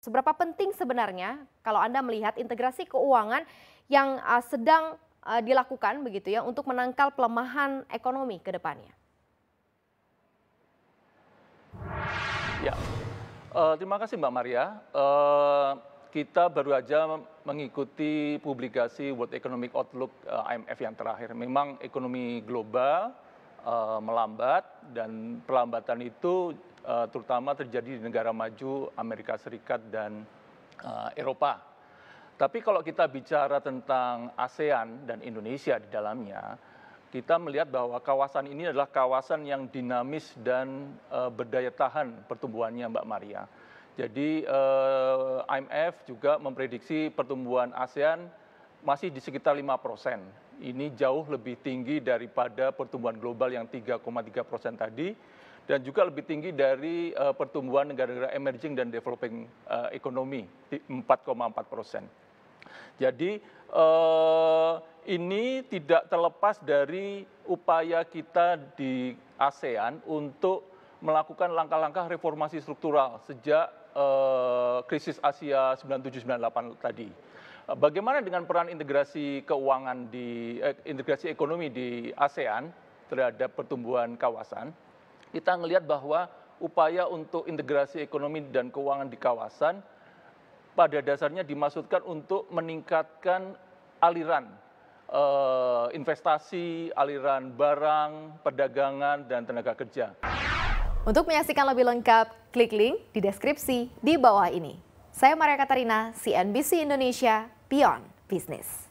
Seberapa penting sebenarnya kalau Anda melihat integrasi keuangan yang uh, sedang uh, dilakukan begitu ya untuk menangkal pelemahan ekonomi ke depannya? Ya, uh, terima kasih Mbak Maria. Uh, kita baru saja mengikuti publikasi World Economic Outlook uh, IMF yang terakhir. Memang ekonomi global Eh, melambat dan perlambatan itu eh, terutama terjadi di negara maju Amerika Serikat dan eh, Eropa. Tapi kalau kita bicara tentang ASEAN dan Indonesia di dalamnya, kita melihat bahwa kawasan ini adalah kawasan yang dinamis dan berdaya tahan pertumbuhannya, Mbak Maria. Jadi IMF juga memprediksi pertumbuhan ASEAN masih di sekitar 5 persen. Ini jauh lebih tinggi daripada pertumbuhan global yang 3,3 persen tadi dan juga lebih tinggi dari uh, pertumbuhan negara-negara emerging dan developing uh, ekonomi 4,4 persen. Jadi uh, ini tidak terlepas dari upaya kita di ASEAN untuk melakukan langkah-langkah reformasi struktural sejak uh, krisis Asia 97-98 tadi. Bagaimana dengan peran integrasi keuangan di eh, integrasi ekonomi di ASEAN terhadap pertumbuhan kawasan? Kita melihat bahwa upaya untuk integrasi ekonomi dan keuangan di kawasan pada dasarnya dimaksudkan untuk meningkatkan aliran eh, investasi, aliran barang, perdagangan, dan tenaga kerja. Untuk menyaksikan lebih lengkap, klik link di deskripsi di bawah ini. Saya Maria Katarina, CNBC Indonesia, beyond business.